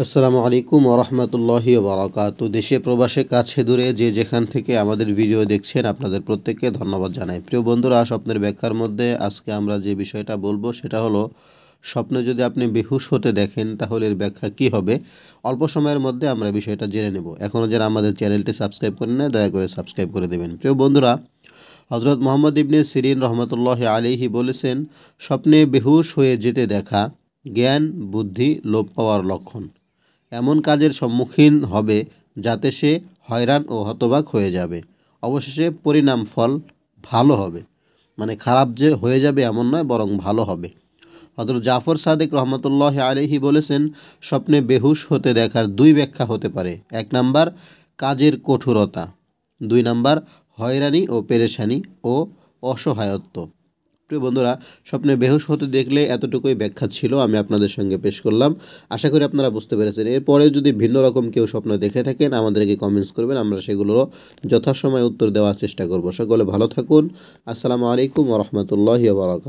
আসসালামু আলাইকুম ওরহমতুল্লাহ বারাকাত দেশে প্রবাসে কাছে দূরে যে যেখান থেকে আমাদের ভিডিও দেখছেন আপনাদের প্রত্যেককে ধন্যবাদ জানাই প্রিয় বন্ধুরা স্বপ্নের ব্যাখ্যার মধ্যে আজকে আমরা যে বিষয়টা বলবো সেটা হলো স্বপ্নে যদি আপনি বেহুশ হতে দেখেন তাহলে এর ব্যাখ্যা কি হবে অল্প সময়ের মধ্যে আমরা বিষয়টা জেনে নেব এখনও যারা আমাদের চ্যানেলটি সাবস্ক্রাইব করেন না দয়া করে সাবস্ক্রাইব করে দেবেন প্রিয় বন্ধুরা হজরত মোহাম্মদ ইবনে সিরিন রহমতুল্লাহ আলিহি বলেছেন স্বপ্নে বেহুশ হয়ে যেতে দেখা জ্ঞান বুদ্ধি লোপ পাওয়ার লক্ষণ এমন কাজের সম্মুখীন হবে যাতে সে হয়রান ও হতবাক হয়ে যাবে অবশেষে পরিণাম ফল ভালো হবে মানে খারাপ যে হয়ে যাবে এমন নয় বরং ভালো হবে হজরত জাফর সাদেক রহমতুল্লাহ আলহি বলেছেন স্বপ্নে বেহুশ হতে দেখার দুই ব্যাখ্যা হতে পারে এক নাম্বার কাজের কঠোরতা দুই নাম্বার হয়রানি ও পেরেশানি ও অসহায়ত্ব প্রিয় বন্ধুরা স্বপ্নে বেহুশ হতে দেখলে এতটুকুই ব্যাখ্যা ছিল আমি আপনাদের সঙ্গে পেশ করলাম আশা করি আপনারা বুঝতে পেরেছেন এরপরে যদি ভিন্ন রকম কেউ স্বপ্ন দেখে থাকেন আমাদেরকে কমেন্টস করবেন আমরা সেগুলোরও যথাসময়ে উত্তর দেওয়ার চেষ্টা করব সকলে ভালো থাকুন আসসালামু আলাইকুম রহমতুল্লাহ বারকাত